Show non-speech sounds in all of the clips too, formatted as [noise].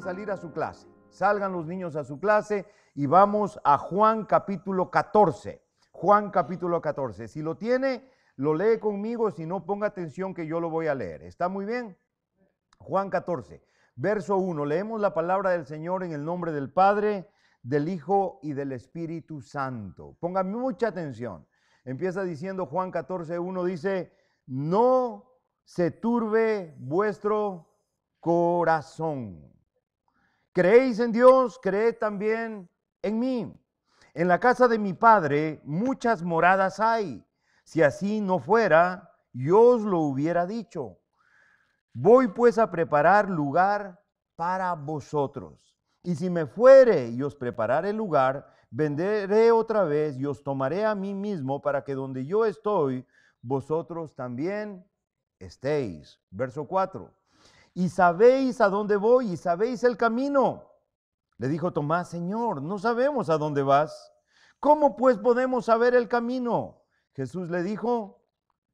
salir a su clase. Salgan los niños a su clase y vamos a Juan capítulo 14. Juan capítulo 14. Si lo tiene, lo lee conmigo. Si no, ponga atención que yo lo voy a leer. ¿Está muy bien? Juan 14, verso 1. Leemos la palabra del Señor en el nombre del Padre, del Hijo y del Espíritu Santo. Ponga mucha atención. Empieza diciendo Juan 14, 1, dice, no se turbe vuestro corazón. Creéis en Dios, creed también en mí. En la casa de mi Padre muchas moradas hay. Si así no fuera, yo os lo hubiera dicho. Voy pues a preparar lugar para vosotros. Y si me fuere y os prepararé lugar, venderé otra vez y os tomaré a mí mismo para que donde yo estoy, vosotros también estéis. Verso 4 y sabéis a dónde voy y sabéis el camino. Le dijo Tomás, Señor, no sabemos a dónde vas. ¿Cómo pues podemos saber el camino? Jesús le dijo,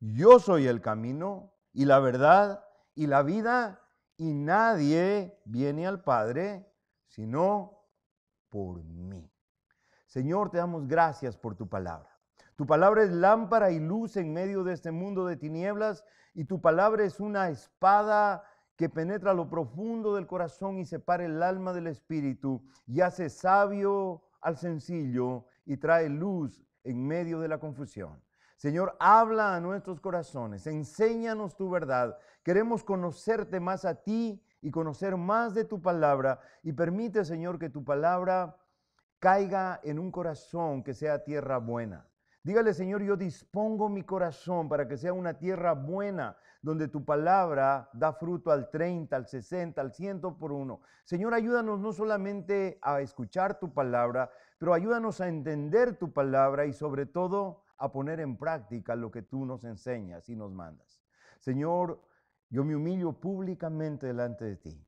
yo soy el camino y la verdad y la vida y nadie viene al Padre sino por mí. Señor, te damos gracias por tu palabra. Tu palabra es lámpara y luz en medio de este mundo de tinieblas y tu palabra es una espada que penetra lo profundo del corazón y separe el alma del espíritu y hace sabio al sencillo y trae luz en medio de la confusión. Señor, habla a nuestros corazones, enséñanos tu verdad. Queremos conocerte más a ti y conocer más de tu palabra y permite, Señor, que tu palabra caiga en un corazón que sea tierra buena. Dígale, Señor, yo dispongo mi corazón para que sea una tierra buena, donde tu palabra da fruto al 30, al 60, al 100 por uno. Señor, ayúdanos no solamente a escuchar tu palabra, pero ayúdanos a entender tu palabra y sobre todo a poner en práctica lo que tú nos enseñas y nos mandas. Señor, yo me humillo públicamente delante de ti.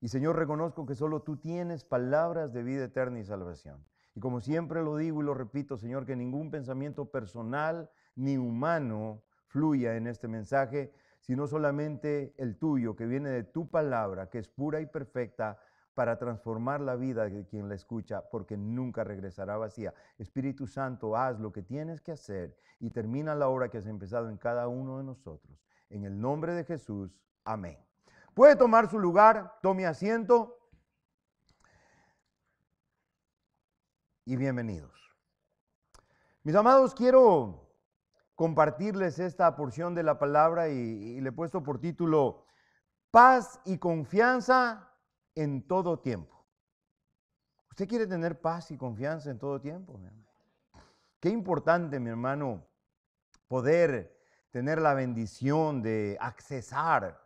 Y Señor, reconozco que solo tú tienes palabras de vida eterna y salvación. Y como siempre lo digo y lo repito, Señor, que ningún pensamiento personal ni humano fluya en este mensaje, sino solamente el tuyo, que viene de tu palabra, que es pura y perfecta para transformar la vida de quien la escucha, porque nunca regresará vacía. Espíritu Santo, haz lo que tienes que hacer y termina la obra que has empezado en cada uno de nosotros. En el nombre de Jesús, amén. Puede tomar su lugar, tome asiento y bienvenidos. Mis amados, quiero compartirles esta porción de la palabra y, le he puesto por título Paz y confianza en todo tiempo. Usted quiere tener paz y confianza en todo tiempo. Mi Qué importante, mi hermano, poder tener la bendición de accesar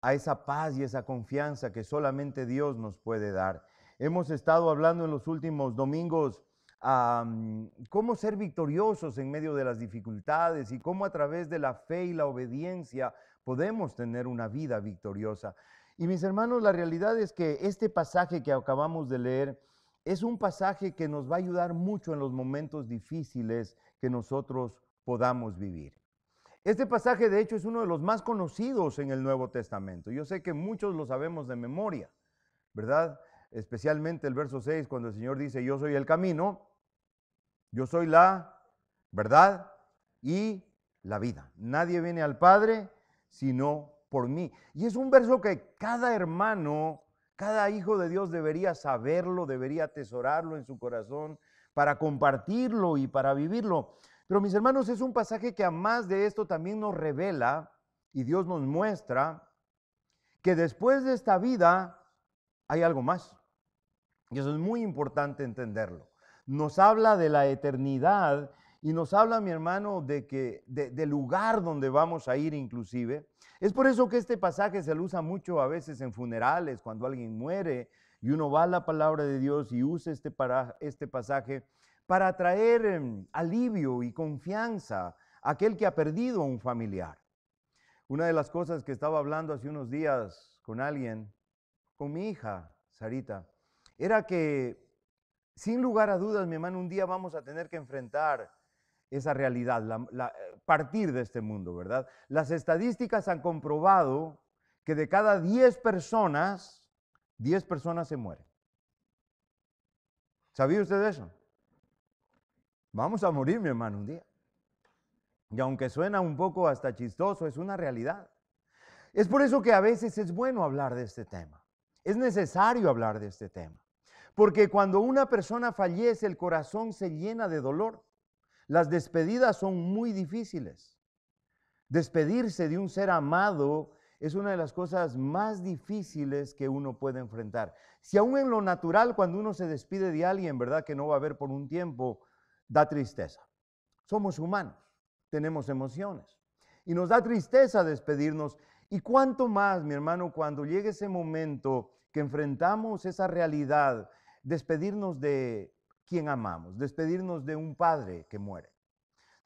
a esa paz y esa confianza que solamente Dios nos puede dar. Hemos estado hablando en los últimos domingos cómo ser victoriosos en medio de las dificultades y cómo a través de la fe y la obediencia podemos tener una vida victoriosa. Y mis hermanos, la realidad es que este pasaje que acabamos de leer es un pasaje que nos va a ayudar mucho en los momentos difíciles que nosotros podamos vivir. Este pasaje, de hecho, es uno de los más conocidos en el Nuevo Testamento. Yo sé que muchos lo sabemos de memoria, ¿verdad? Especialmente el verso 6, cuando el Señor dice, yo soy el camino, yo soy la verdad y la vida. Nadie viene al Padre sino por mí. Y es un verso que cada hermano, cada hijo de Dios debería saberlo, debería atesorarlo en su corazón para compartirlo y para vivirlo. Pero mis hermanos, es un pasaje que a más de esto también nos revela y Dios nos muestra que después de esta vida hay algo más. Y eso es muy importante entenderlo nos habla de la eternidad y nos habla, mi hermano, de que del lugar donde vamos a ir inclusive. Es por eso que este pasaje se lo usa mucho a veces en funerales, cuando alguien muere y uno va a la palabra de Dios y usa este, para, este pasaje para traer em, alivio y confianza a aquel que ha perdido a un familiar. Una de las cosas que estaba hablando hace unos días con alguien, con mi hija, Sarita, era que sin lugar a dudas, mi hermano, un día vamos a tener que enfrentar esa realidad, eh, partir de este mundo, ¿verdad? Las estadísticas han comprobado que de cada 10 personas, 10 personas se mueren. ¿Sabía usted eso? Vamos a morir, mi hermano, un día. Y aunque suena un poco hasta chistoso, es una realidad. Es por eso que a veces es bueno hablar de este tema. Es necesario hablar de este tema. Porque cuando una persona fallece, el corazón se llena de dolor. Las despedidas son muy difíciles. Despedirse de un ser amado es una de las cosas más difíciles que uno puede enfrentar. Si aún en lo natural, cuando uno se despide de alguien, ¿verdad? Que no va a ver por un tiempo, da tristeza. Somos humanos, tenemos emociones. Y nos da tristeza despedirnos. Y cuánto más, mi hermano, cuando llegue ese momento que enfrentamos esa realidad despedirnos de quien amamos, despedirnos de un padre que muere,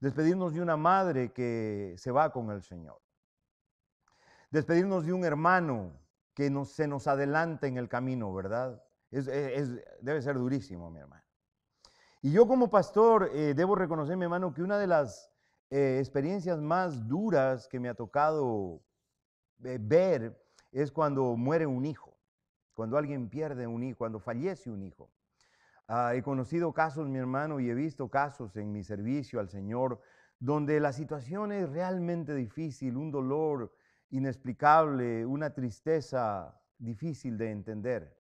despedirnos de una madre que se va con el Señor, despedirnos de un hermano que se nos adelanta en el camino, ¿verdad? debe ser durísimo, mi hermano. Y yo como pastor eh, debo reconocer, mi hermano, que una de las eh, experiencias más duras que me ha tocado eh, ver es cuando muere un hijo cuando alguien pierde un hijo, cuando fallece un hijo. Ah, he conocido casos, mi hermano, y he visto casos en mi servicio al Señor, donde la situación es realmente difícil, un dolor inexplicable, una tristeza difícil de entender.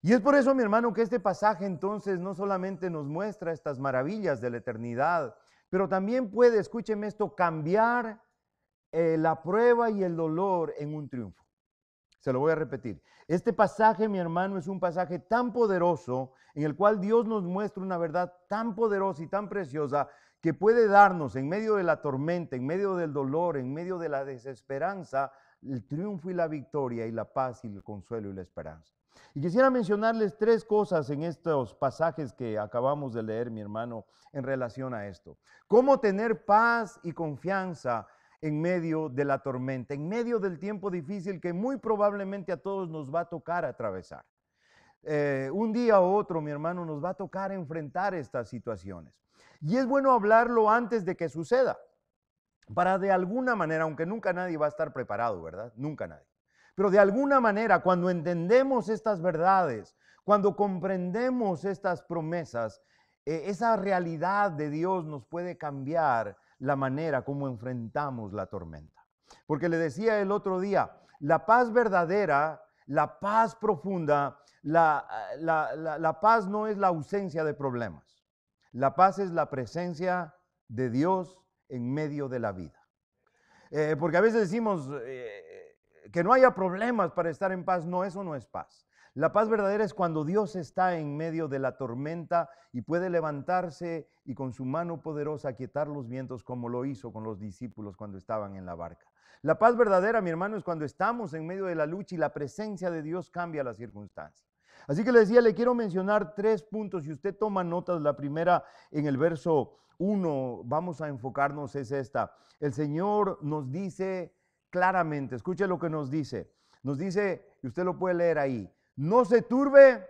Y es por eso, mi hermano, que este pasaje entonces no solamente nos muestra estas maravillas de la eternidad, pero también puede, escúcheme esto, cambiar eh, la prueba y el dolor en un triunfo. Se lo voy a repetir. Este pasaje, mi hermano, es un pasaje tan poderoso en el cual Dios nos muestra una verdad tan poderosa y tan preciosa que puede darnos en medio de la tormenta, en medio del dolor, en medio de la desesperanza, el triunfo y la victoria y la paz y el consuelo y la esperanza. Y quisiera mencionarles tres cosas en estos pasajes que acabamos de leer, mi hermano, en relación a esto. Cómo tener paz y confianza en medio de la tormenta, en medio del tiempo difícil que muy probablemente a todos nos va a tocar atravesar. Eh, un día u otro, mi hermano, nos va a tocar enfrentar estas situaciones. Y es bueno hablarlo antes de que suceda, para de alguna manera, aunque nunca nadie va a estar preparado, ¿verdad? Nunca nadie. Pero de alguna manera, cuando entendemos estas verdades, cuando comprendemos estas promesas, eh, esa realidad de Dios nos puede cambiar la manera como enfrentamos la tormenta. Porque le decía el otro día, la paz verdadera, la paz profunda, eh, la, paz no es la ausencia de problemas. La paz es la presencia de Dios en medio de la vida. Eh, porque a veces decimos eh, que no haya problemas para estar en paz. No, eso no es paz. La paz verdadera es cuando Dios está en medio de la tormenta y puede levantarse y con su mano poderosa quietar los vientos como lo hizo con los discípulos cuando estaban en la barca. La paz verdadera, mi hermano, es cuando estamos en medio de la lucha y la presencia de Dios cambia las circunstancias. Así que le decía, le quiero mencionar tres puntos. Si usted toma notas, la primera en el verso 1, vamos a enfocarnos, es esta. El Señor nos dice claramente, escuche lo que nos dice. Nos dice, y usted lo puede leer ahí, no se turbe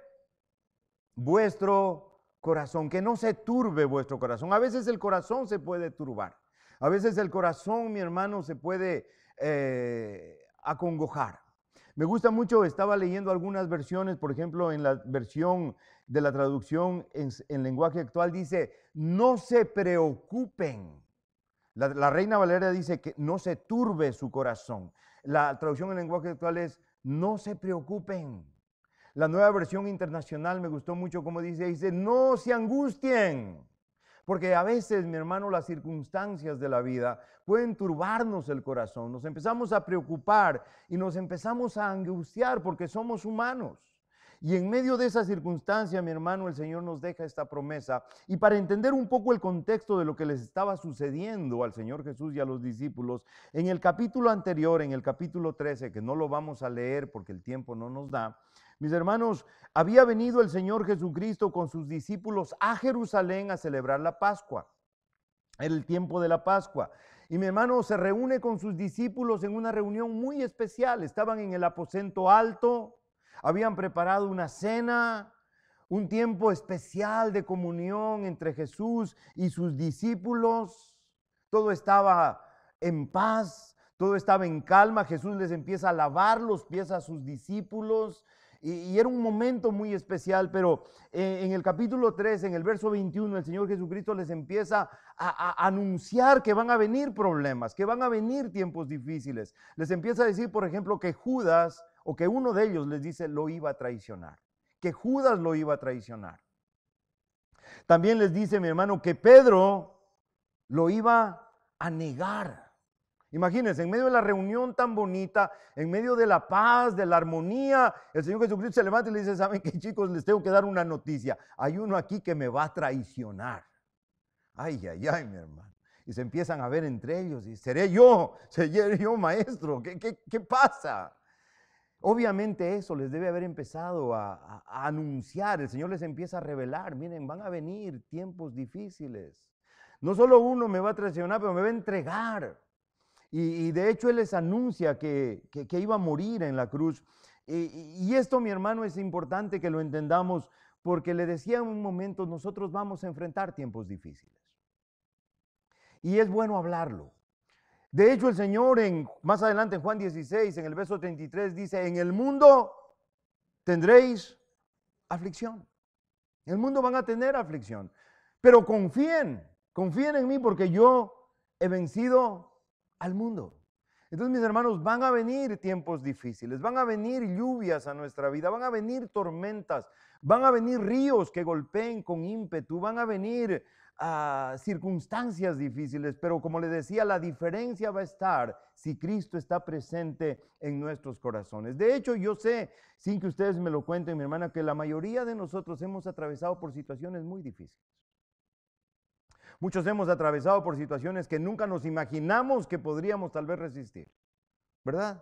vuestro corazón, que no se turbe vuestro corazón. A veces el corazón se puede turbar, a veces el corazón, mi hermano, se puede eh, acongojar. Me gusta mucho, estaba leyendo algunas versiones, por ejemplo, en la versión de la traducción en, lenguaje actual dice, no se preocupen. la, reina Valeria dice que no se turbe su corazón. La traducción en lenguaje actual es, no se preocupen. La nueva versión internacional me gustó mucho como dice, dice, no se angustien. Porque a veces, mi hermano, las circunstancias de la vida pueden turbarnos el corazón. Nos empezamos a preocupar y nos empezamos a angustiar porque somos humanos. Y en medio de esa circunstancia, mi hermano, el Señor nos deja esta promesa. Y para entender un poco el contexto de lo que les estaba sucediendo al Señor Jesús y a los discípulos, en el capítulo anterior, en el capítulo 13, que no lo vamos a leer porque el tiempo no nos da, mis hermanos, había venido el Señor Jesucristo con sus discípulos a Jerusalén a celebrar la Pascua, el tiempo de la Pascua. Y mi hermano se reúne con sus discípulos en una reunión muy especial. Estaban en el aposento alto, habían preparado una cena, un tiempo especial de comunión entre Jesús y sus discípulos. Todo estaba en paz, todo estaba en calma. Jesús les empieza a lavar los pies a sus discípulos. Y, era un momento muy especial, pero eh, en el capítulo 3, en el verso 21, el Señor Jesucristo les empieza a, anunciar que van a venir problemas, que van a venir tiempos difíciles. Les empieza a decir, por ejemplo, que Judas, o que uno de ellos les dice, lo iba a traicionar, que Judas lo iba a traicionar. También les dice, mi hermano, que Pedro lo iba a negar. Imagínense, en medio de la reunión tan bonita, en medio de la paz, de la armonía, el Señor Jesucristo se levanta y le dice, ¿saben qué chicos? Les tengo que dar una noticia. Hay uno aquí que me va a traicionar. Ay, ay, ay, mi hermano. Y se empiezan a ver entre ellos y seré yo, seré yo maestro. ¿Qué, pasa? Obviamente eso les debe haber empezado a anunciar. El Señor les empieza a revelar. Miren, van a venir tiempos difíciles. No solo uno me va a traicionar, pero me va a entregar. Y, de hecho Él les anuncia que, iba a morir en la cruz. Y, esto, mi hermano, es importante que lo entendamos porque le decía en un momento, nosotros vamos a enfrentar tiempos difíciles. Y es bueno hablarlo. De hecho, el Señor en, más adelante en Juan 16, en el verso 33, dice, en el mundo tendréis aflicción. En el mundo van a tener aflicción. Pero confíen, confíen en mí porque yo he vencido al mundo. Entonces, mis hermanos, van a venir tiempos difíciles, van a venir lluvias a nuestra vida, van a venir tormentas, van a venir ríos que golpeen con ímpetu, van a venir ah, circunstancias difíciles, pero como le decía, la diferencia va a estar si Cristo está presente en nuestros corazones. De hecho, yo sé, sin que ustedes me lo cuenten, mi hermana, que la mayoría de nosotros hemos atravesado por situaciones muy difíciles. Muchos hemos atravesado por situaciones que nunca nos imaginamos que podríamos tal vez resistir, ¿verdad?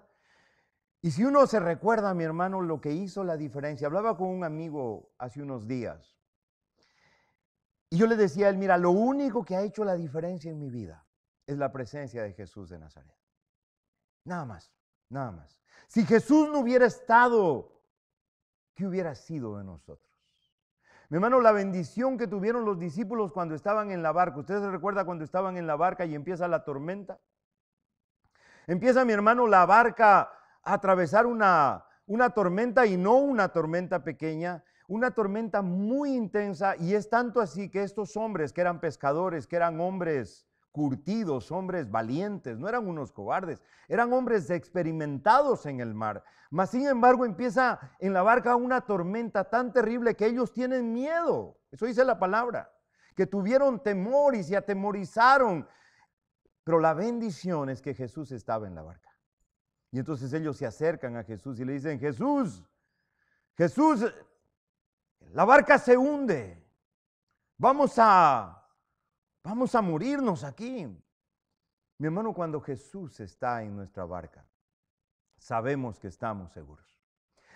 Y si uno se recuerda, mi hermano, lo que hizo la diferencia, hablaba con un amigo hace unos días y yo le decía a él, mira, lo único que ha hecho la diferencia en mi vida es la presencia de Jesús de Nazaret. Nada más, nada más. Si Jesús no hubiera estado, ¿qué hubiera sido de nosotros? Mi hermano, la bendición que tuvieron los discípulos cuando estaban en la barca. ¿Ustedes recuerdan cuando estaban en la barca y empieza la tormenta? Empieza, mi hermano, la barca a atravesar una, una tormenta y no una tormenta pequeña, una tormenta muy intensa y es tanto así que estos hombres que eran pescadores, que eran hombres curtidos, hombres valientes, no eran unos cobardes, eran hombres experimentados en el mar. Mas sin embargo empieza en la barca una tormenta tan terrible que ellos tienen miedo, eso dice la palabra, que tuvieron temor y se atemorizaron. Pero la bendición es que Jesús estaba en la barca. Y entonces ellos se acercan a Jesús y le dicen, Jesús, Jesús, la barca se hunde, vamos a Vamos a morirnos aquí. Mi hermano, cuando Jesús está en nuestra barca, sabemos que estamos seguros.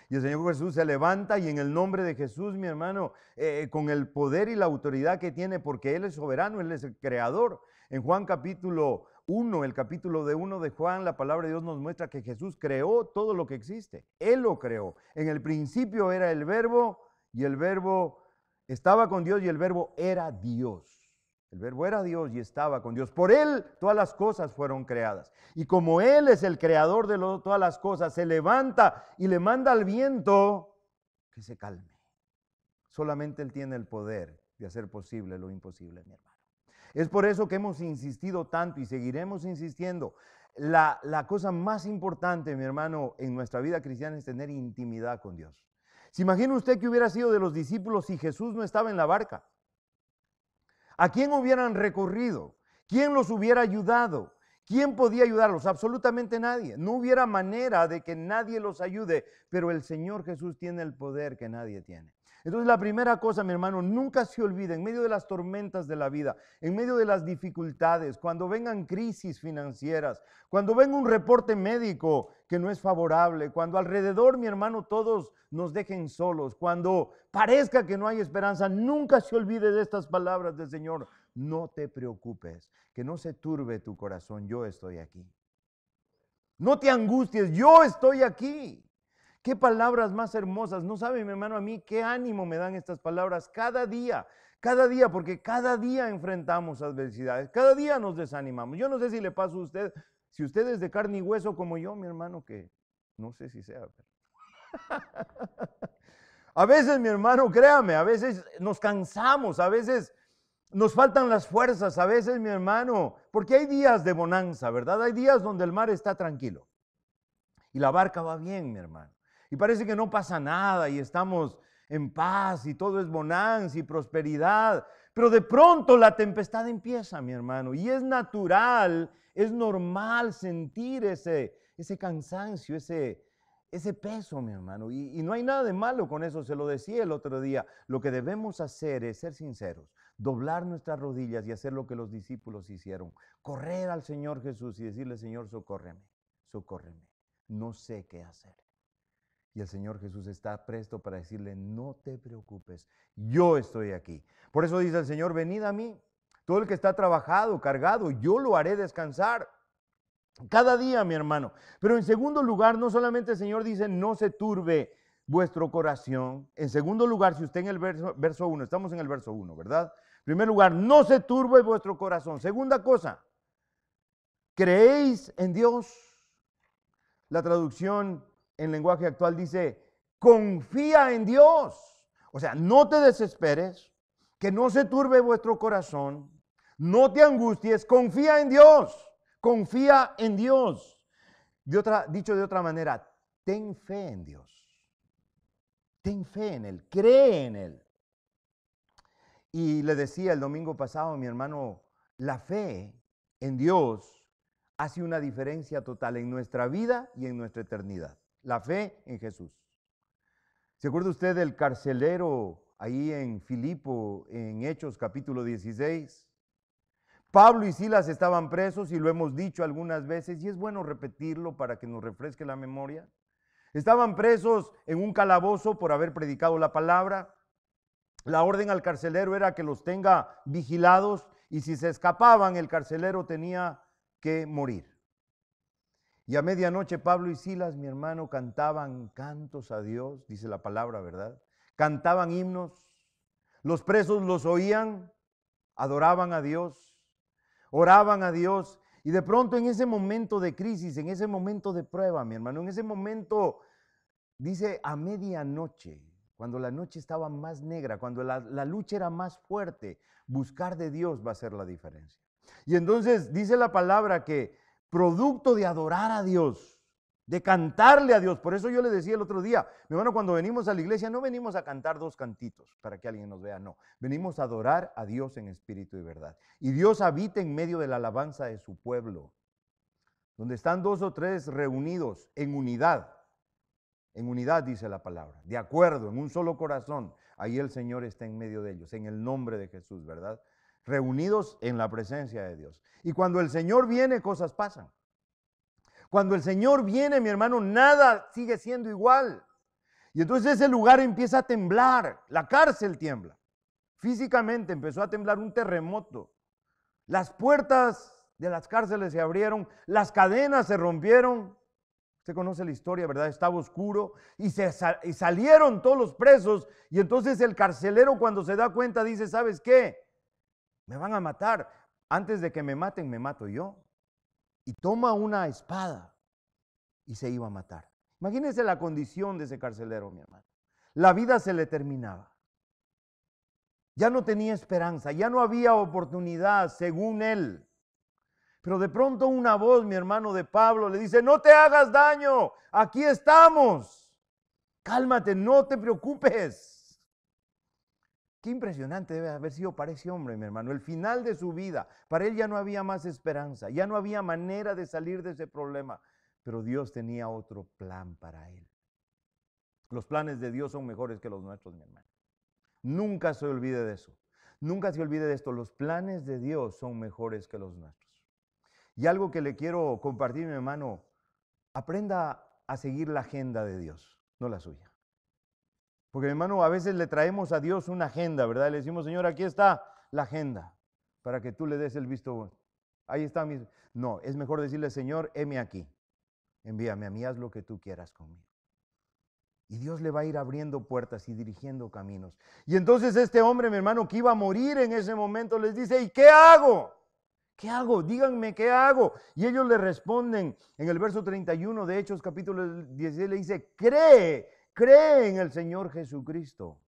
Y el Señor Jesús se levanta y en el nombre de Jesús, mi hermano, eh, eh, con el poder y la autoridad que tiene, porque Él es soberano, Él es el creador. En Juan capítulo 1, el capítulo de 1 de Juan, la palabra de Dios nos muestra que Jesús creó todo lo que existe. Él lo creó. En el principio era el verbo y el verbo estaba con Dios y el verbo era Dios. El verbo era Dios y estaba con Dios. Por Él todas las cosas fueron creadas. Y como Él es el creador de todas las cosas, se levanta y le manda al viento que se calme. Solamente Él tiene el poder de hacer posible lo imposible, mi hermano. Es por eso que hemos insistido tanto y seguiremos insistiendo. La, la cosa más importante, mi hermano, en nuestra vida cristiana es tener intimidad con Dios. ¿Se imagina usted que hubiera sido de los discípulos si Jesús no estaba en la barca? ¿A quién hubieran recorrido? ¿Quién los hubiera ayudado? ¿Quién podía ayudarlos? Absolutamente nadie. No hubiera manera de que nadie los ayude, pero el Señor Jesús tiene el poder que nadie tiene. Entonces la primera cosa, mi hermano, nunca se olvide, en medio de las tormentas de la vida, en medio de las dificultades, cuando vengan crisis financieras, cuando venga un reporte médico que no es favorable, cuando alrededor, mi hermano, todos nos dejen solos, cuando parezca que no hay esperanza, nunca se olvide de estas palabras del Señor. No te preocupes, que no se turbe tu corazón, yo estoy aquí. No te angusties, yo estoy aquí. Qué palabras más hermosas. No sabe mi hermano a mí qué ánimo me dan estas palabras cada día, cada día, porque cada día enfrentamos adversidades, cada día nos desanimamos. Yo no sé si le pasa a usted, si usted es de carne y hueso como yo, mi hermano, que no sé si sea. [laughs] a veces, mi hermano, créame, a veces nos cansamos, a veces nos faltan las fuerzas, a veces, mi hermano, porque hay días de bonanza, ¿verdad? Hay días donde el mar está tranquilo y la barca va bien, mi hermano y parece que no pasa nada y estamos en paz y todo es bonanza y prosperidad. Pero de pronto la tempestad empieza, mi hermano, y es natural, es normal sentir ese, ese cansancio, ese, ese peso, mi hermano. Y, y no hay nada de malo con eso, se lo decía el otro día. Lo que debemos hacer es ser sinceros, doblar nuestras rodillas y hacer lo que los discípulos hicieron. Correr al Señor Jesús y decirle, Señor, socórreme, socórreme. No sé qué hacer. Y el Señor Jesús está presto para decirle, no te preocupes, yo estoy aquí. Por eso dice el Señor, venid a mí, todo el que está trabajado, cargado, yo lo haré descansar. Cada día, mi hermano. Pero en segundo lugar, no solamente el Señor dice, no se turbe vuestro corazón. En segundo lugar, si usted en el verso, verso 1, estamos en el verso 1, ¿verdad? En primer lugar, no se turbe vuestro corazón. Segunda cosa, creéis en Dios. La traducción en lenguaje actual dice, confía en Dios. O sea, no te desesperes, que no se turbe vuestro corazón, no te angusties, confía en Dios, confía en Dios. De otra, dicho de otra manera, ten fe en Dios. Ten fe en Él, cree en Él. Y le decía el domingo pasado a mi hermano, la fe en Dios hace una diferencia total en nuestra vida y en nuestra eternidad la fe en Jesús. ¿Se acuerda usted del carcelero ahí en Filipo, en Hechos capítulo 16? Pablo y Silas estaban presos y lo hemos dicho algunas veces y es bueno repetirlo para que nos refresque la memoria. Estaban presos en un calabozo por haber predicado la palabra. La orden al carcelero era que los tenga vigilados y si se escapaban el carcelero tenía que morir. Y a medianoche Pablo y Silas, mi hermano, cantaban cantos a Dios, dice la palabra, ¿verdad? Cantaban himnos, los presos los oían, adoraban a Dios, oraban a Dios. Y de pronto en ese momento de crisis, en ese momento de prueba, mi hermano, en ese momento, dice a medianoche, cuando la noche estaba más negra, cuando la, la lucha era más fuerte, buscar de Dios va a ser la diferencia. Y entonces dice la palabra que producto de adorar a Dios, de cantarle a Dios. Por eso yo le decía el otro día, mi hermano, cuando venimos a la iglesia no venimos a cantar dos cantitos para que alguien nos vea, no. Venimos a adorar a Dios en espíritu y verdad. Y Dios habita en medio de la alabanza de su pueblo, donde están dos o tres reunidos en unidad. En unidad dice la palabra, de acuerdo, en un solo corazón. Ahí el Señor está en medio de ellos, en el nombre de Jesús, ¿verdad? reunidos en la presencia de Dios. Y cuando el Señor viene, cosas pasan. Cuando el Señor viene, mi hermano, nada sigue siendo igual. Y entonces ese lugar empieza a temblar, la cárcel tiembla. Físicamente empezó a temblar un terremoto. Las puertas de las cárceles se abrieron, las cadenas se rompieron. Usted conoce la historia, ¿verdad? Estaba oscuro y, se salieron todos los presos. Y entonces el carcelero cuando se da cuenta dice, ¿sabes qué? me van a matar. Antes de que me maten, me mato yo. Y toma una espada y se iba a matar. Imagínense la condición de ese carcelero, mi hermano. La vida se le terminaba. Ya no tenía esperanza, ya no había oportunidad, según él. Pero de pronto una voz, mi hermano de Pablo, le dice, no te hagas daño, aquí estamos. Cálmate, no te preocupes. Qué impresionante debe haber sido para ese hombre, mi hermano. El final de su vida. Para él ya no había más esperanza, ya no había manera de salir de ese problema. Pero Dios tenía otro plan para él. Los planes de Dios son mejores que los nuestros, mi hermano. Nunca se olvide de eso. Nunca se olvide de esto. Los planes de Dios son mejores que los nuestros. Y algo que le quiero compartir, mi hermano, aprenda a seguir la agenda de Dios, no la suya. Porque mi hermano, a veces le traemos a Dios una agenda, ¿verdad? Le decimos, Señor, aquí está la agenda, para que tú le des el visto Ahí está mi... No, es mejor decirle, Señor, heme aquí, envíame a mí, haz lo que tú quieras conmigo. Y Dios le va a ir abriendo puertas y dirigiendo caminos. Y entonces este hombre, mi hermano, que iba a morir en ese momento, les dice, ¿y qué hago? ¿Qué hago? Díganme qué hago. Y ellos le responden en el verso 31 de Hechos capítulo 16, le dice, cree Cree en el Señor Jesucristo.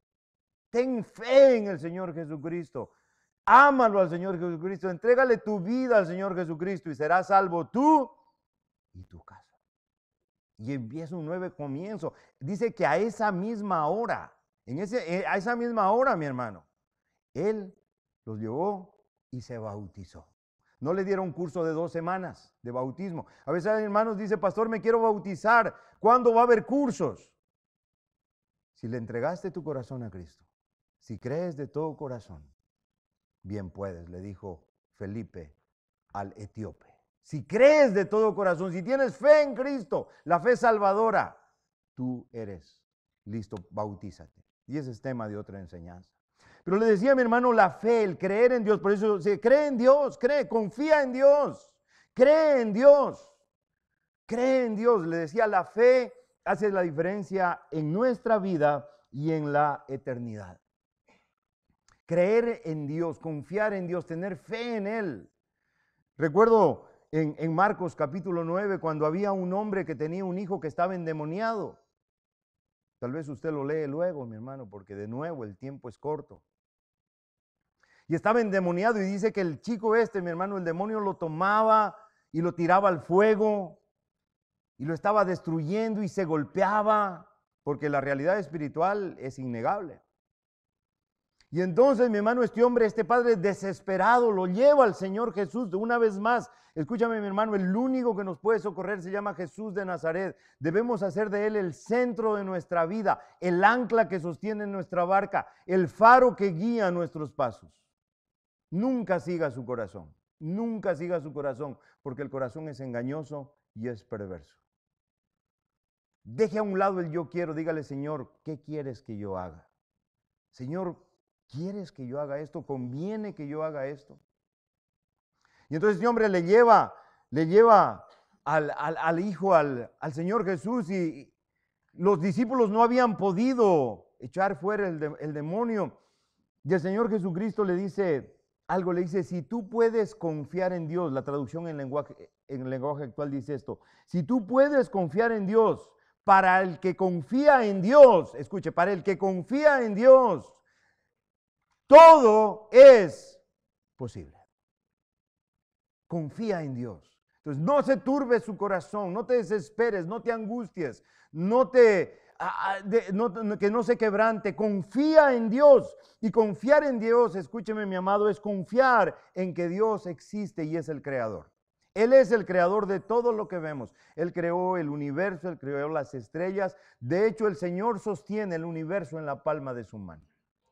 Ten fe en el Señor Jesucristo. Ámalo al Señor Jesucristo. Entrégale tu vida al Señor Jesucristo y serás salvo tú y tu casa. Y empieza un nuevo comienzo. Dice que a esa misma hora, eh, a esa misma hora, mi hermano, Él los llevó y se bautizó. No le dieron curso de dos semanas de bautismo. A veces, hermanos, dice, pastor, me quiero bautizar. ¿Cuándo va a haber cursos? Si le entregaste tu corazón a Cristo, si crees de todo corazón, bien puedes, le dijo Felipe al etíope. Si crees de todo corazón, si tienes fe en Cristo, la fe salvadora, tú eres listo, bautízate. Y ese es tema de otra enseñanza. Pero le decía a mi hermano, la fe, el creer en Dios, por eso se cree en Dios, cree, confía en Dios, cree en Dios, cree en Dios. Le decía, la fe hace la diferencia en nuestra vida y en la eternidad. Creer en Dios, confiar en Dios, tener fe en Él. Recuerdo en, Marcos capítulo 9 cuando había un hombre que tenía un hijo que estaba endemoniado. Tal vez usted lo lee luego, mi hermano, porque de nuevo el tiempo es corto. Y estaba endemoniado y dice que el chico este, mi hermano, el demonio lo tomaba y lo tiraba al fuego y lo estaba destruyendo y se golpeaba, porque la realidad espiritual es innegable. Y entonces, mi hermano, este hombre, este padre desesperado, lo lleva al Señor Jesús de una vez más. Escúchame, mi hermano, el único que nos puede socorrer se llama Jesús de Nazaret. Debemos hacer de Él el centro de nuestra vida, el ancla que sostiene nuestra barca, el faro que guía nuestros pasos. Nunca siga su corazón, nunca siga su corazón, porque el corazón es engañoso y es perverso. Deje a un lado el yo quiero, dígale, Señor, ¿qué quieres que yo haga? Señor, ¿quieres que yo haga esto? ¿Conviene que yo haga esto? Y entonces este hombre le lleva, le lleva al, Hijo, al, Señor Jesús, y los discípulos no habían podido echar fuera el, demonio. Y el Señor Jesucristo le dice algo, le dice, si tú puedes confiar en Dios, la traducción en lenguaje, en lenguaje actual dice esto, si tú puedes confiar en Dios, para el que confía en Dios, escuche, para el que confía en Dios, todo es posible. Confía en Dios. Entonces, no se turbe su corazón, no te desesperes, no te angusties, no te, ah, ah, que no se quebrante. Confía en Dios. Y confiar en Dios, escúcheme mi amado, es confiar en que Dios existe y es el creador. Él es el creador de todo lo que vemos. Él creó el universo, Él creó las estrellas. De hecho, el Señor sostiene el universo en la palma de su mano.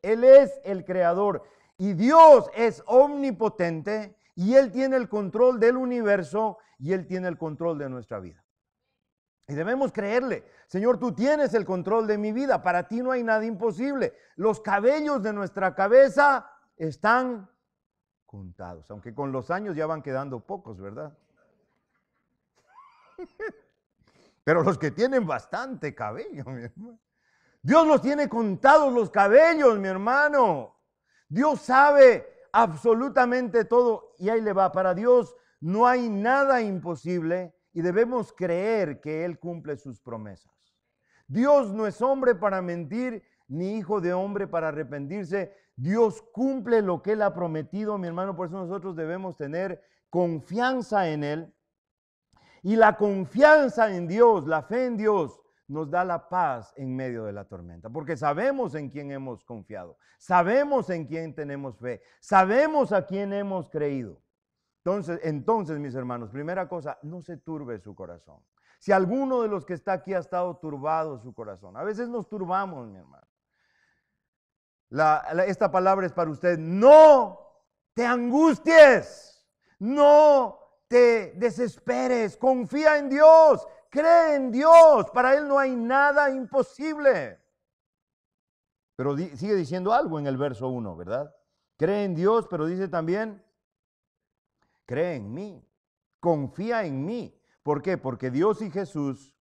Él es el creador y Dios es omnipotente y Él tiene el control del universo y Él tiene el control de nuestra vida. Y debemos creerle, Señor, tú tienes el control de mi vida, para ti no hay nada imposible. Los cabellos de nuestra cabeza están juntados. Aunque con los años ya van quedando pocos, ¿verdad? [laughs] Pero los que tienen bastante cabello, mi hermano. Dios los tiene contados los cabellos, mi hermano. Dios sabe absolutamente todo. Y ahí le va, para Dios no hay nada imposible y debemos creer que Él cumple sus promesas. Dios no es hombre para mentir, ni hijo de hombre para arrepentirse. Dios cumple lo que Él ha prometido, mi hermano, por eso nosotros debemos tener confianza en Él. Y la confianza en Dios, la fe en Dios, nos da la paz en medio de la tormenta, porque sabemos en quién hemos confiado, sabemos en quién tenemos fe, sabemos a quién hemos creído. Entonces, entonces, mis hermanos, primera cosa, no se turbe su corazón. Si alguno de los que está aquí ha estado turbado su corazón, a veces nos turbamos, mi hermano esta palabra es para usted. No te angusties, no te desesperes, confía en Dios, cree en Dios, para Él no hay nada imposible. Pero sigue diciendo algo en el verso 1, ¿verdad? Cree en Dios, pero dice también, cree en mí, confía en mí. ¿Por qué? Porque Dios y Jesús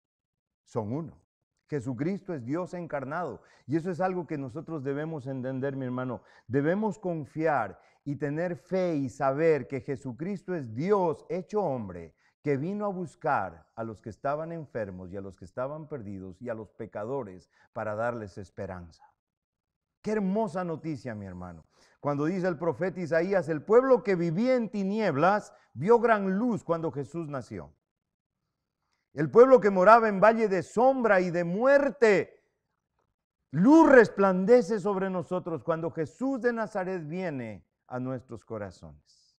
son uno. Jesucristo es Dios encarnado. Y eso es algo que nosotros debemos entender, mi hermano. Debemos confiar y tener fe y saber que Jesucristo es Dios hecho hombre, que vino a buscar a los que estaban enfermos y a los que estaban perdidos y a los pecadores para darles esperanza. Qué hermosa noticia, mi hermano. Cuando dice el profeta Isaías, el pueblo que vivía en tinieblas vio gran luz cuando Jesús nació. El pueblo que moraba en valle de sombra y de muerte. Luz resplandece sobre nosotros cuando Jesús de Nazaret viene a nuestros corazones.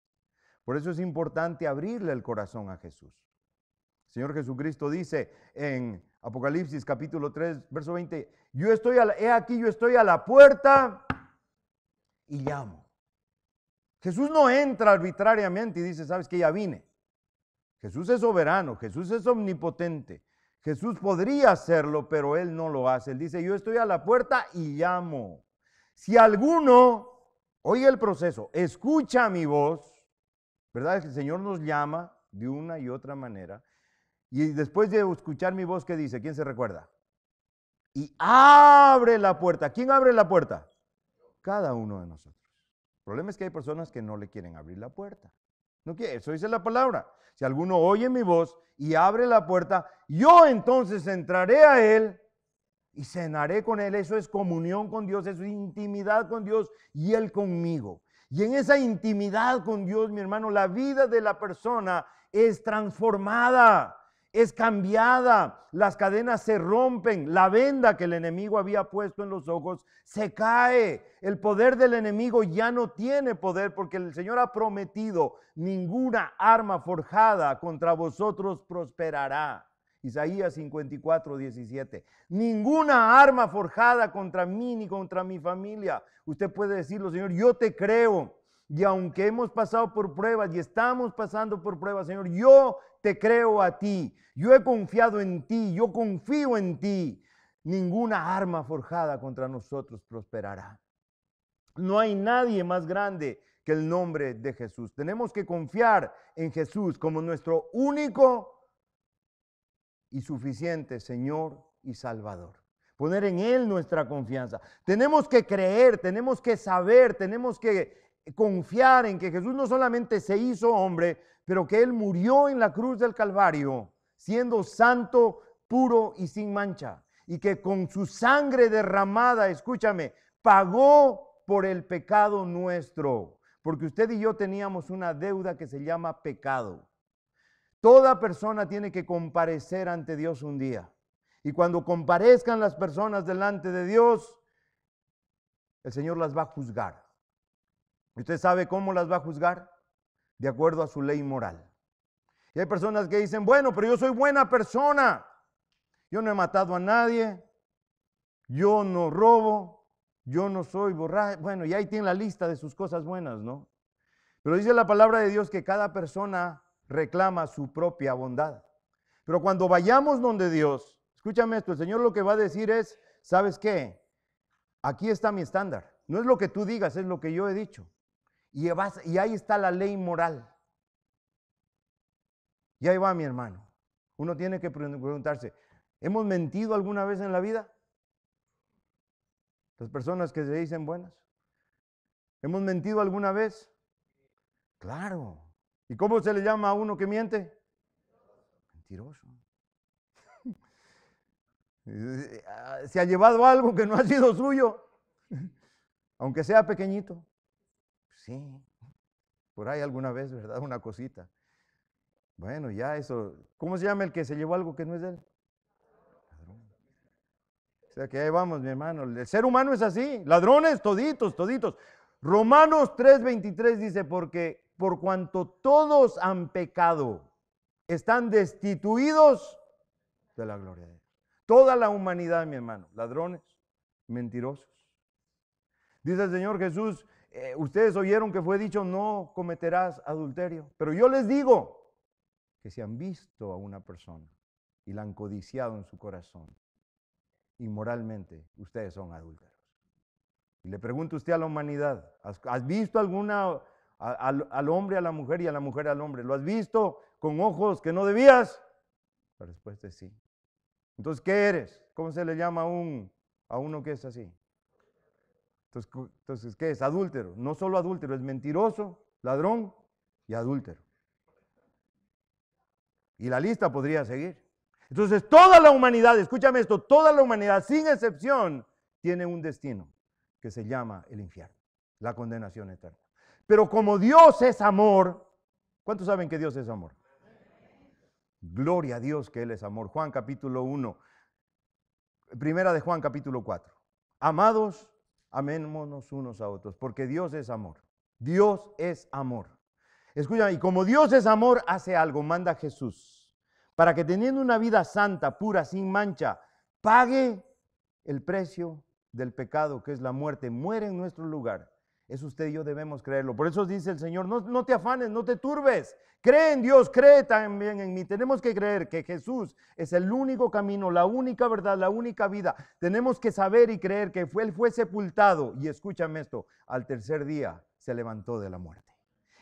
Por eso es importante abrirle el corazón a Jesús. Señor Jesucristo dice en Apocalipsis capítulo 3, verso 20, yo estoy, he aquí, yo estoy a la puerta y llamo. Jesús no entra arbitrariamente y dice, sabes que ya vine. Jesús es soberano, Jesús es omnipotente. Jesús podría hacerlo, pero él no lo hace. Él dice, yo estoy a la puerta y llamo. Si alguno, oye el proceso, escucha mi voz, ¿verdad? El Señor nos llama de una y otra manera. Y después de escuchar mi voz, ¿qué dice? ¿Quién se recuerda? Y abre la puerta. ¿Quién abre la puerta? Cada uno de nosotros. El problema es que hay personas que no le quieren abrir la puerta. No eso dice la palabra. Si alguno oye mi voz y abre la puerta, yo entonces entraré a él y cenaré con él. Eso es comunión con Dios, eso es intimidad con Dios y él conmigo. Y en esa intimidad con Dios, mi hermano, la vida de la persona es transformada es cambiada, las cadenas se rompen, la venda que el enemigo había puesto en los ojos se cae, el poder del enemigo ya no tiene poder porque el Señor ha prometido, ninguna arma forjada contra vosotros prosperará. Isaías 54, 17. Ninguna arma forjada contra mí ni contra mi familia. Usted puede decirlo, Señor, yo te creo. Y aunque hemos pasado por pruebas y estamos pasando por pruebas, Señor, yo te creo a ti, yo he confiado en ti, yo confío en ti. Ninguna arma forjada contra nosotros prosperará. No hay nadie más grande que el nombre de Jesús. Tenemos que confiar en Jesús como nuestro único y suficiente Señor y Salvador. Poner en Él nuestra confianza. Tenemos que creer, tenemos que saber, tenemos que confiar en que Jesús no solamente se hizo hombre, pero que Él murió en la cruz del Calvario, siendo santo, puro y sin mancha, y que con su sangre derramada, escúchame, pagó por el pecado nuestro, porque usted y yo teníamos una deuda que se llama pecado. Toda persona tiene que comparecer ante Dios un día. Y cuando comparezcan las personas delante de Dios, el Señor las va a juzgar usted sabe cómo las va a juzgar? De acuerdo a su ley moral. Y hay personas que dicen, bueno, pero yo soy buena persona. Yo no he matado a nadie. Yo no robo. Yo no soy borracho. Bueno, y ahí tiene la lista de sus cosas buenas, ¿no? Pero dice la palabra de Dios que cada persona reclama su propia bondad. Pero cuando vayamos donde Dios, escúchame esto, el Señor lo que va a decir es, ¿sabes qué? Aquí está mi estándar. No es lo que tú digas, es lo que yo he dicho. Y, ahí está la ley moral. Y ahí va mi hermano. Uno tiene que preguntarse, ¿hemos mentido alguna vez en la vida? Las personas que se dicen buenas. ¿Hemos mentido alguna vez? Claro. ¿Y cómo se le llama a uno que miente? Mentiroso. [laughs] se ha llevado algo que no ha sido suyo, [laughs] aunque sea pequeñito sí, por ahí alguna vez, ¿verdad? Una cosita. Bueno, ya eso. ¿Cómo se llama el que se llevó algo que no es de él? O sea que ahí vamos, mi hermano. El ser humano es así. Ladrones, toditos, toditos. Romanos 3:23 dice, porque por cuanto todos han pecado, están destituidos de la gloria de Dios. Toda la humanidad, mi hermano. Ladrones, mentirosos. Dice el Señor Jesús, eh, ustedes oyeron que fue dicho, no cometerás adulterio. Pero yo les digo que si han visto a una persona y la han codiciado en su corazón, inmoralmente, ustedes son adúlteros. Y le pregunto a usted a la humanidad, ¿has, visto alguna, al hombre a la mujer y a la mujer al hombre? ¿Lo has visto con ojos que no debías? La respuesta es sí. Entonces, ¿qué eres? ¿Cómo se le llama a uno que es así? Entonces, ¿qué es? Adúltero. No solo adúltero, es mentiroso, ladrón y adúltero. Y la lista podría seguir. Entonces, toda la humanidad, escúchame esto, toda la humanidad, sin excepción, tiene un destino que se llama el infierno, la condenación eterna. Pero como Dios es amor, ¿cuántos saben que Dios es amor? Gloria a Dios que Él es amor. Juan capítulo 1, primera de Juan capítulo 4. Amados, amémonos unos a otros, porque Dios es amor. Dios es amor. Escúchame, y como Dios es amor, hace algo, manda Jesús, para que teniendo una vida santa, pura, sin mancha, pague el precio del pecado, que es la muerte, muere en nuestro lugar es usted y yo debemos creerlo. Por eso dice el Señor, no, te afanes, no te turbes. Cree en Dios, cree también en mí. Tenemos que creer que Jesús es el único camino, la única verdad, la única vida. Tenemos que saber y creer que fue, Él fue sepultado. Y escúchame esto, al tercer día se levantó de la muerte.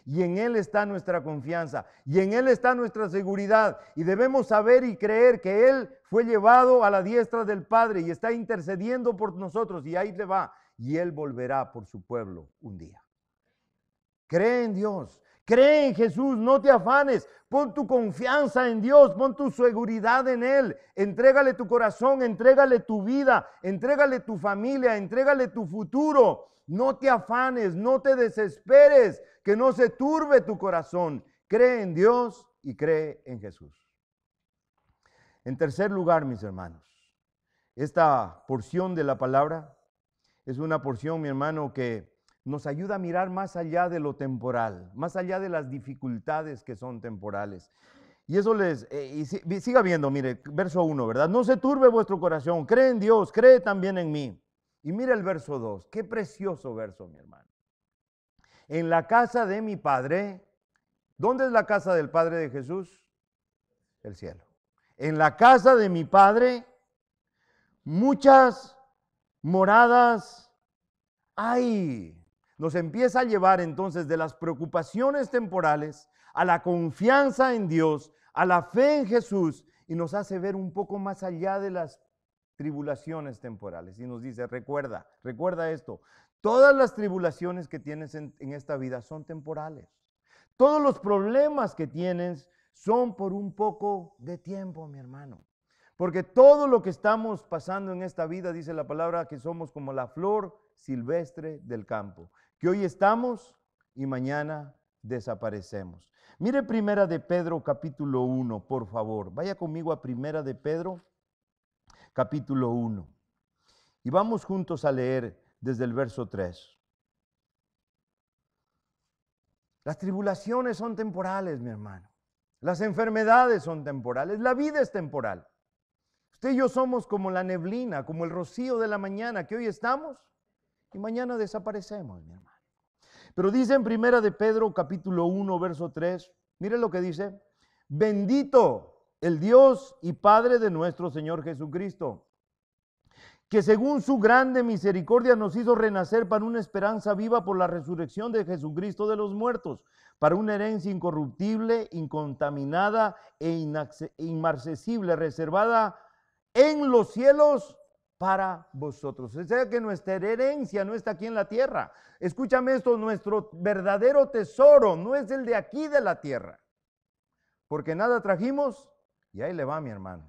Y en Él está nuestra confianza, y en Él está nuestra seguridad. Y debemos saber y creer que Él fue llevado a la diestra del Padre y está intercediendo por nosotros. Y ahí le va y Él volverá por su pueblo un día. Cree en Dios, cree en Jesús, no te afanes, pon tu confianza en Dios, pon tu seguridad en Él, entrégale tu corazón, entrégale tu vida, entrégale tu familia, entrégale tu futuro. No te afanes, no te desesperes, que no se turbe tu corazón. Cree en Dios y cree en Jesús. En tercer lugar, mis hermanos, esta porción de la palabra es una porción, mi hermano, que nos ayuda a mirar más allá de lo temporal, más allá de las dificultades que son temporales. Y eso les, eh, siga viendo, mire, verso 1, ¿verdad? No se turbe vuestro corazón, cree en Dios, cree también en mí. Y mire el verso 2, qué precioso verso, mi hermano. En la casa de mi Padre, ¿dónde es la casa del Padre de Jesús? El cielo. En la casa de mi Padre, muchas moradas ay, Nos empieza a llevar entonces de las preocupaciones temporales a la confianza en Dios, a la fe en Jesús y nos hace ver un poco más allá de las tribulaciones temporales. Y nos dice, recuerda, recuerda esto, todas las tribulaciones que tienes en esta vida son temporales. Todos los problemas que tienes son por un poco de tiempo, mi hermano. Porque todo lo que estamos pasando en esta vida, dice la palabra, que somos como la flor silvestre del campo, que hoy estamos y mañana desaparecemos. Mire Primera de Pedro capítulo 1, por favor. Vaya conmigo a Primera de Pedro capítulo 1. Y vamos juntos a leer desde el verso 3. Las tribulaciones son temporales, mi hermano. Las enfermedades son temporales. La vida es temporal. Usted y yo somos como la neblina, como el rocío de la mañana, que hoy estamos y mañana desaparecemos, mi hermano. Pero dice en primera de Pedro capítulo 1, verso 3, mire lo que dice, bendito el Dios y Padre de nuestro Señor Jesucristo, que según su grande misericordia nos hizo renacer para una esperanza viva por la resurrección de Jesucristo de los muertos, para una herencia incorruptible, incontaminada e inmarcesible, reservada en los cielos para vosotros. O sea que nuestra herencia no está aquí en la tierra. Escúchame esto, nuestro verdadero tesoro no es el de aquí de la tierra. Porque nada trajimos y ahí le va mi hermano.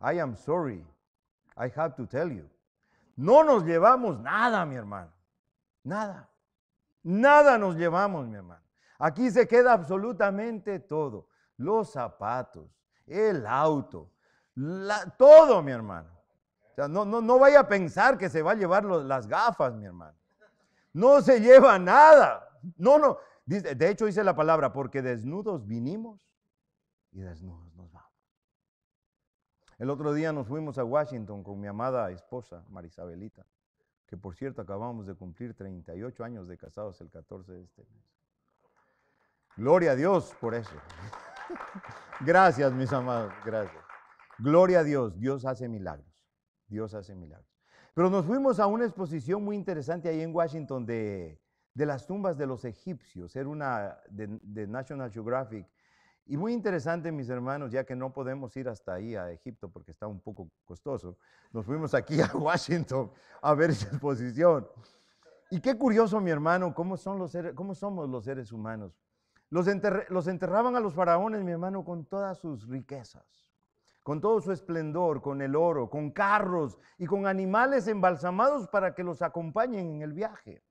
I am sorry. I have to tell you. No nos llevamos nada, mi hermano. Nada. Nada nos llevamos, mi hermano. Aquí se queda absolutamente todo. Los zapatos, el auto, todo, mi hermano. O sea, no, no, vaya a pensar que se va a llevar las gafas, mi hermano. No se lleva nada. No, no. De hecho, dice la palabra, porque desnudos vinimos y desnudos nos vamos. El otro día nos fuimos a Washington con mi amada esposa, Marisabelita, que por cierto acabamos de cumplir 38 años de casados el 14 de este mes. Gloria a Dios por eso. [laughs] gracias, mis amados, gracias. Gloria a Dios, Dios hace milagros, Dios hace milagros. Pero nos fuimos a una exposición muy interesante ahí en Washington de, las tumbas de los egipcios, era una de, National Geographic. Y muy interesante, mis hermanos, ya que no podemos ir hasta ahí a Egipto porque está un poco costoso, nos fuimos aquí a [laughs] Washington a ver esa exposición. Y qué curioso, mi hermano, cómo, son los cómo somos los seres humanos. Los, enterraban a los faraones, mi hermano, con todas sus riquezas con todo su esplendor, con el oro, con carros y con animales embalsamados para que los acompañen en el viaje.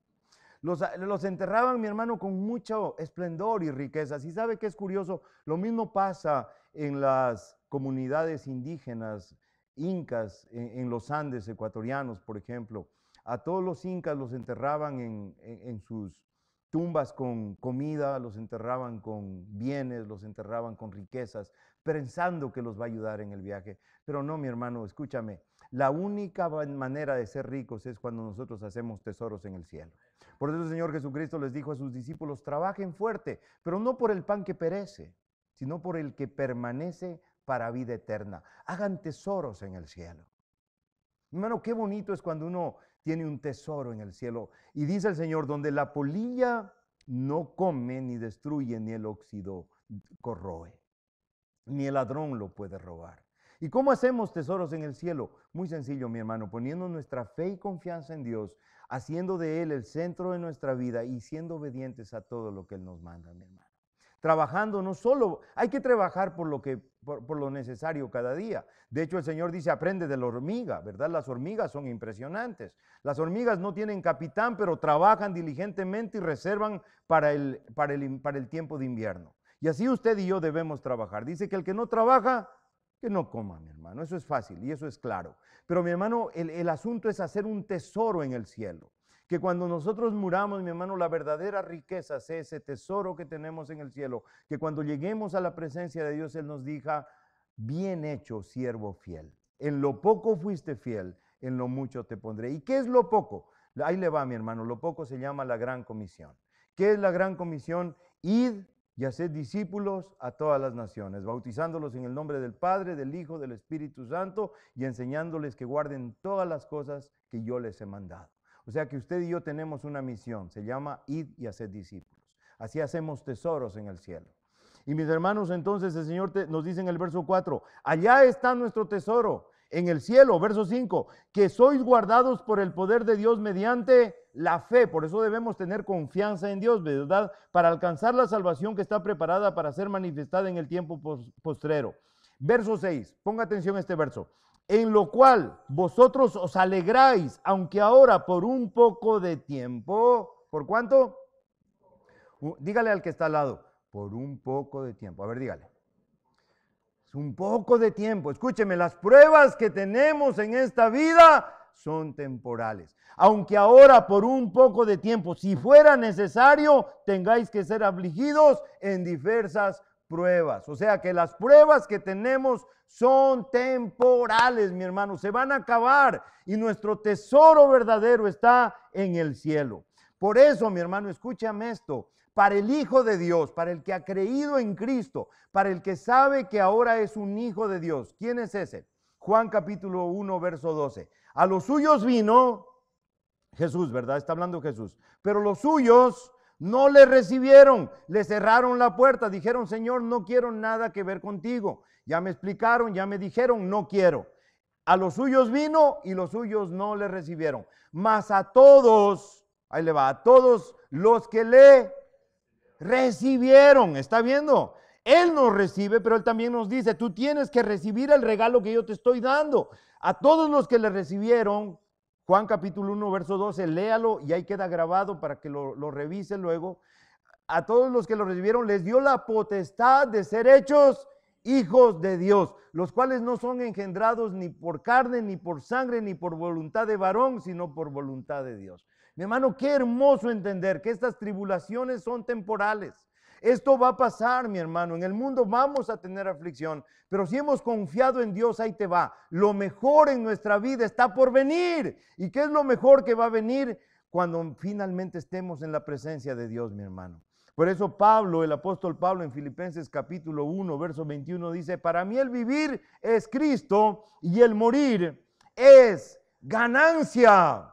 Los, enterraban, mi hermano, con mucho esplendor y riqueza. Y sabe que es curioso, lo mismo pasa en las comunidades indígenas, incas, en, los Andes ecuatorianos, por ejemplo. A todos los incas los enterraban en sus tumbas con comida, los enterraban con bienes, los enterraban con riquezas, pensando que los va a ayudar en el viaje. Pero no, mi hermano, escúchame, la única manera de ser ricos es cuando nosotros hacemos tesoros en el cielo. Por eso el Señor Jesucristo les dijo a sus discípulos, trabajen fuerte, pero no por el pan que perece, sino por el que permanece para vida eterna. Hagan tesoros en el cielo. Hermano, qué bonito es cuando uno tiene un tesoro en el cielo. Y dice el Señor, donde la polilla no come ni destruye, ni el óxido corroe, ni el ladrón lo puede robar. ¿Y cómo hacemos tesoros en el cielo? Muy sencillo, mi hermano, poniendo nuestra fe y confianza en Dios, haciendo de Él el centro de nuestra vida y siendo obedientes a todo lo que Él nos manda, mi hermano trabajando no solo, hay que trabajar por lo, que, por, lo necesario cada día. De hecho, el Señor dice, aprende de la hormiga, ¿verdad? Las hormigas son impresionantes. Las hormigas no tienen capitán, pero trabajan diligentemente y reservan para el, para el, tiempo de invierno. Y así usted y yo debemos trabajar. Dice que el que no trabaja, que no coma, mi hermano. Eso es fácil y eso es claro. Pero mi hermano, el asunto es hacer un tesoro en el cielo. Que cuando nosotros muramos, mi hermano, la verdadera riqueza es ese tesoro que tenemos en el cielo. Que cuando lleguemos a la presencia de Dios, Él nos diga, bien hecho, siervo fiel. En lo poco fuiste fiel, en lo mucho te pondré. ¿Y qué es lo poco? Ahí le va, mi hermano. Lo poco se llama la gran comisión. ¿Qué es la gran comisión? Id y haced discípulos a todas las naciones, bautizándolos en el nombre del Padre, del Hijo, del Espíritu Santo y enseñándoles que guarden todas las cosas que yo les he mandado. O sea que usted y yo tenemos una misión, se llama id y hacer discípulos. Así hacemos tesoros en el cielo. Y mis hermanos, entonces el Señor nos dice en el verso 4, allá está nuestro tesoro en el cielo, verso 5, que sois guardados por el poder de Dios mediante la fe. Por eso debemos tener confianza en Dios, ¿verdad? Para alcanzar la salvación que está preparada para ser manifestada en el tiempo postrero. Verso 6, ponga atención a este verso en lo cual vosotros os alegráis, aunque ahora por un poco de tiempo, ¿por cuánto? Dígale al que está al lado, por un poco de tiempo. A ver, dígale. Es un poco de tiempo. Escúcheme, las pruebas que tenemos en esta vida son temporales. Aunque ahora por un poco de tiempo, si fuera necesario, tengáis que ser afligidos en diversas pruebas. O sea que las pruebas que tenemos son temporales, mi hermano, se van a acabar y nuestro tesoro verdadero está en el cielo. Por eso, mi hermano, escúchame esto. Para el Hijo de Dios, para el que ha creído en Cristo, para el que sabe que ahora es un Hijo de Dios. ¿Quién es ese? Juan capítulo 1, verso 12. A los suyos vino Jesús, ¿verdad? Está hablando Jesús. Pero los suyos no le recibieron, le cerraron la puerta, dijeron, Señor, no quiero nada que ver contigo. Ya me explicaron, ya me dijeron, no quiero. A los suyos vino y los suyos no le recibieron. Mas a todos, ahí le va, a todos los que le recibieron, ¿está viendo? Él nos recibe, pero Él también nos dice, tú tienes que recibir el regalo que yo te estoy dando. A todos los que le recibieron, Juan capítulo 1, verso 12, léalo y ahí queda grabado para que lo, revise luego. A todos los que lo recibieron les dio la potestad de ser hechos hijos de Dios, los cuales no son engendrados ni por carne, ni por sangre, ni por voluntad de varón, sino por voluntad de Dios. Mi hermano, qué hermoso entender que estas tribulaciones son temporales. Esto va a pasar, mi hermano. En el mundo vamos a tener aflicción, pero si hemos confiado en Dios, ahí te va. Lo mejor en nuestra vida está por venir. ¿Y qué es lo mejor que va a venir cuando finalmente estemos en la presencia de Dios, mi hermano? Por eso Pablo, el apóstol Pablo en Filipenses capítulo 1, verso 21 dice, para mí el vivir es Cristo y el morir es ganancia.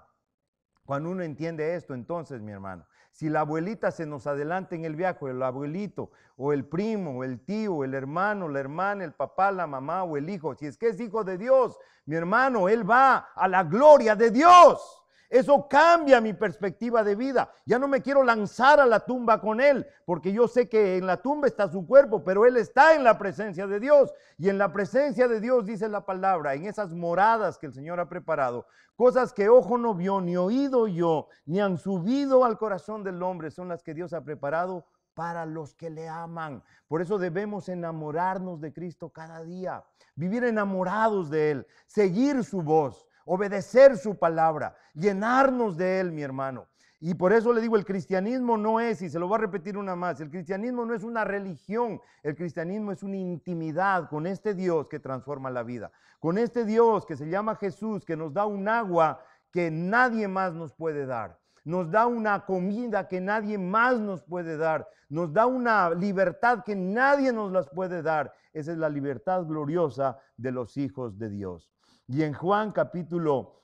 Cuando uno entiende esto, entonces, mi hermano, si la abuelita se nos adelanta en el viaje, el abuelito, o el primo, o el tío, el hermano, la hermana, el papá, la mamá o el hijo, si es que es hijo de Dios, mi hermano, él va a la gloria de Dios. Eso cambia mi perspectiva de vida. Ya no me quiero lanzar a la tumba con Él, porque yo sé que en la tumba está su cuerpo, pero Él está en la presencia de Dios. Y en la presencia de Dios dice la palabra, en esas moradas que el Señor ha preparado, cosas que ojo no vio, ni oído yo, ni han subido al corazón del hombre, son las que Dios ha preparado para los que le aman. Por eso debemos enamorarnos de Cristo cada día, vivir enamorados de Él, seguir su voz obedecer su palabra, llenarnos de él, mi hermano. Y por eso le digo, el cristianismo no es, y se lo voy a repetir una más, el cristianismo no es una religión, el cristianismo es una intimidad con este Dios que transforma la vida, con este Dios que se llama Jesús, que nos da un agua que nadie más nos puede dar, nos da una comida que nadie más nos puede dar, nos da una libertad que nadie nos las puede dar. Esa es la libertad gloriosa de los hijos de Dios. Y en Juan capítulo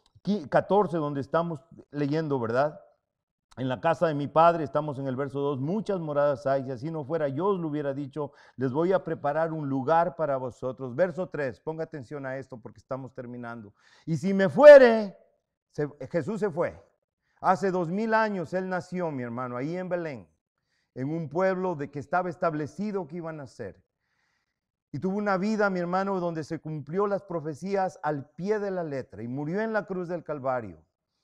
14, donde estamos leyendo, ¿verdad? En la casa de mi padre, estamos en el verso 2, muchas moradas hay, si así no fuera yo os lo hubiera dicho, les voy a preparar un lugar para vosotros. Verso 3, ponga atención a esto porque estamos terminando. Y si me fuere, Jesús se fue. Hace dos mil años él nació, mi hermano, ahí en Belén, en un pueblo de que estaba establecido que iban a ser. Y tuvo una vida, mi hermano, donde se cumplió las profecías al pie de la letra y murió en la cruz del Calvario.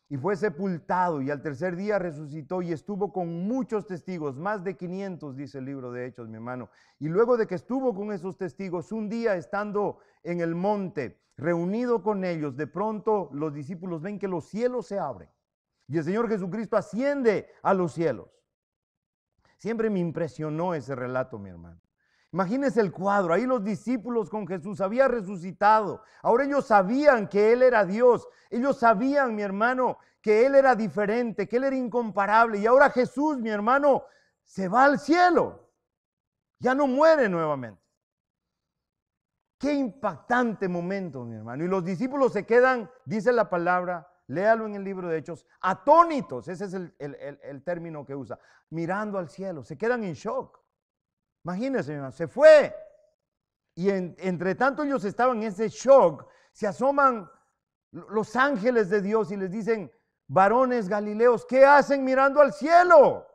Y fue sepultado y al tercer día resucitó y estuvo con muchos testigos, más de 500, dice el libro de Hechos, mi hermano. Y luego de que estuvo con esos testigos, un día estando en el monte, reunido con ellos, de pronto los discípulos ven que los cielos se abren y el Señor Jesucristo asciende a los cielos. Siempre me impresionó ese relato, mi hermano. Imagínense el cuadro, ahí los discípulos con Jesús había resucitado. Ahora ellos sabían que Él era Dios. Ellos sabían, mi hermano, que Él era diferente, que Él era incomparable. Y ahora Jesús, mi hermano, se va al cielo. Ya no muere nuevamente. Qué impactante momento, mi hermano. Y los discípulos se quedan, dice la palabra, léalo en el libro de Hechos, atónitos, ese es el, el término que usa, mirando al cielo, se quedan en shock. Imagínense, se fue. Y entre tanto ellos estaban en ese shock, se asoman los ángeles de Dios y les dicen, varones galileos, ¿qué hacen mirando al cielo?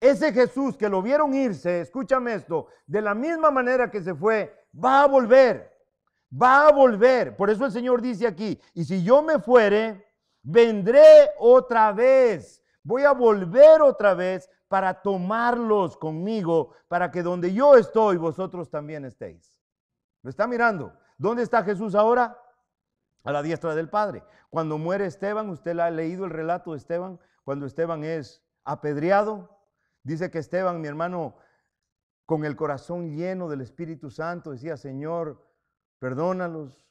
Ese Jesús que lo vieron irse, escúchame esto, de la misma manera que se fue, va a volver, va a volver. Por eso el Señor dice aquí, y si yo me fuere, vendré otra vez, voy a volver otra vez para tomarlos conmigo, para que donde yo estoy, vosotros también estéis. Lo está mirando. ¿Dónde está Jesús ahora? A la diestra del Padre. Cuando muere Esteban, usted ha leído el relato de Esteban, cuando Esteban es apedreado, dice que Esteban, mi hermano, con el corazón lleno del Espíritu Santo, decía, Señor, perdónalos,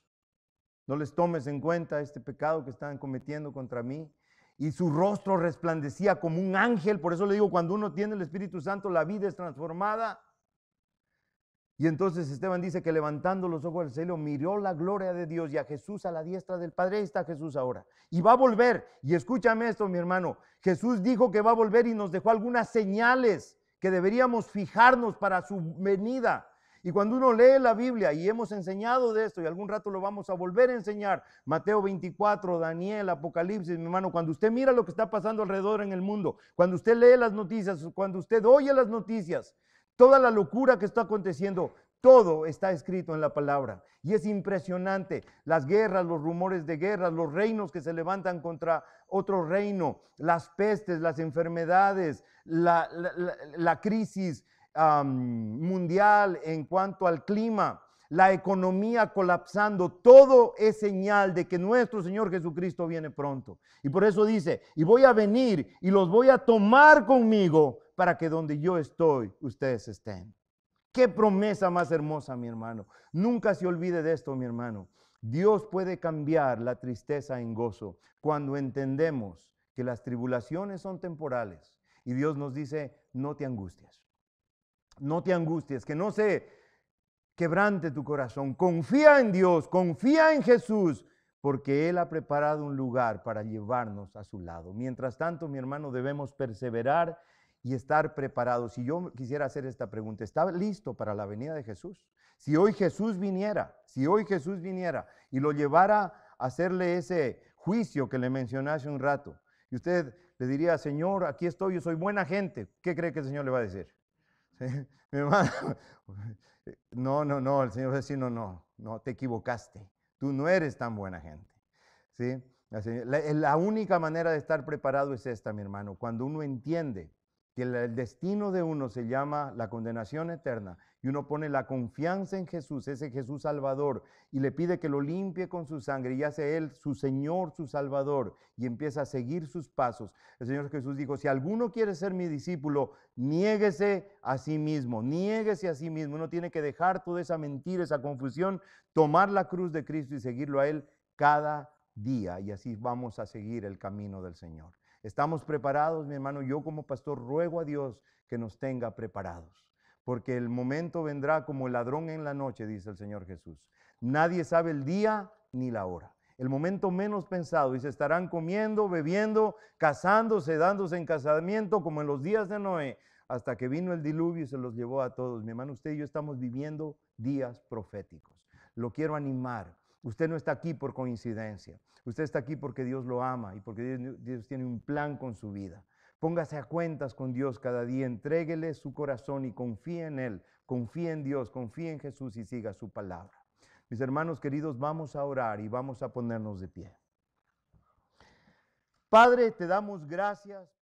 no les tomes en cuenta este pecado que están cometiendo contra mí y su rostro resplandecía como un ángel. Por eso le digo, cuando uno tiene el Espíritu Santo, la vida es transformada. Y entonces Esteban dice que levantando los ojos al cielo, miró la gloria de Dios y a Jesús a la diestra del Padre. Ahí está Jesús ahora. Y va a volver. Y escúchame esto, mi hermano. Jesús dijo que va a volver y nos dejó algunas señales que deberíamos fijarnos para su venida. Y cuando uno lee la Biblia, y hemos enseñado de esto, y algún rato lo vamos a volver a enseñar, Mateo 24, Daniel, Apocalipsis, mi hermano, cuando usted mira lo que está pasando alrededor en el mundo, cuando usted lee las noticias, cuando usted oye las noticias, toda la locura que está aconteciendo, todo está escrito en la palabra. Y es impresionante las guerras, los rumores de guerras, los reinos que se levantan contra otro reino, las pestes, las enfermedades, la, crisis, mundial en cuanto al clima, la economía colapsando, todo es señal de que nuestro Señor Jesucristo viene pronto. Y por eso dice, y voy a venir y los voy a tomar conmigo para que donde yo estoy, ustedes estén. Qué promesa más hermosa, mi hermano. Nunca se olvide de esto, mi hermano. Dios puede cambiar la tristeza en gozo cuando entendemos que las tribulaciones son temporales. Y Dios nos dice, no te angustias no te angusties, que no se quebrante tu corazón. Confía en Dios, confía en Jesús, porque Él ha preparado un lugar para llevarnos a su lado. Mientras tanto, mi hermano, debemos perseverar y estar preparados. Si yo quisiera hacer esta pregunta, ¿está listo para la venida de Jesús? Si hoy Jesús viniera, si hoy Jesús viniera y lo llevara a hacerle ese juicio que le mencioné hace un rato, y usted le diría, Señor, aquí estoy, yo soy buena gente, ¿qué cree que el Señor le va a decir? [laughs] Mi hermano, [laughs] no, no, no, el Señor va no, no, no, te equivocaste. Tú no eres tan buena gente. la única manera de estar preparado es esta, mi hermano, cuando uno entiende que el destino de uno se llama la condenación eterna y uno pone la confianza en Jesús, ese Jesús Salvador, y le pide que lo limpie con su sangre y hace Él su Señor, su Salvador, y empieza a seguir sus pasos. El Señor Jesús dijo, si alguno quiere ser mi discípulo, niéguese a sí mismo, niéguese a sí mismo. Uno tiene que dejar toda esa mentira, esa confusión, tomar la cruz de Cristo y seguirlo a Él cada día. Y así vamos a seguir el camino del Señor estamos preparados, mi hermano, yo como pastor ruego a Dios que nos tenga preparados, porque el momento vendrá como el ladrón en la noche, dice el Señor Jesús. Nadie sabe el día ni la hora. El momento menos pensado, y se estarán comiendo, bebiendo, casándose, dándose en casamiento, como en los días de Noé, hasta que vino el diluvio y se los llevó a todos. Mi hermano, usted y yo estamos viviendo días proféticos. Lo quiero animar Usted no está aquí por coincidencia. Usted está aquí porque Dios lo ama y porque Dios, tiene un plan con su vida. Póngase a cuentas con Dios cada día, entréguele su corazón y confíe en Él, confíe en Dios, confíe en Jesús y siga su palabra. Mis hermanos queridos, vamos a orar y vamos a ponernos de pie. Padre, te damos gracias.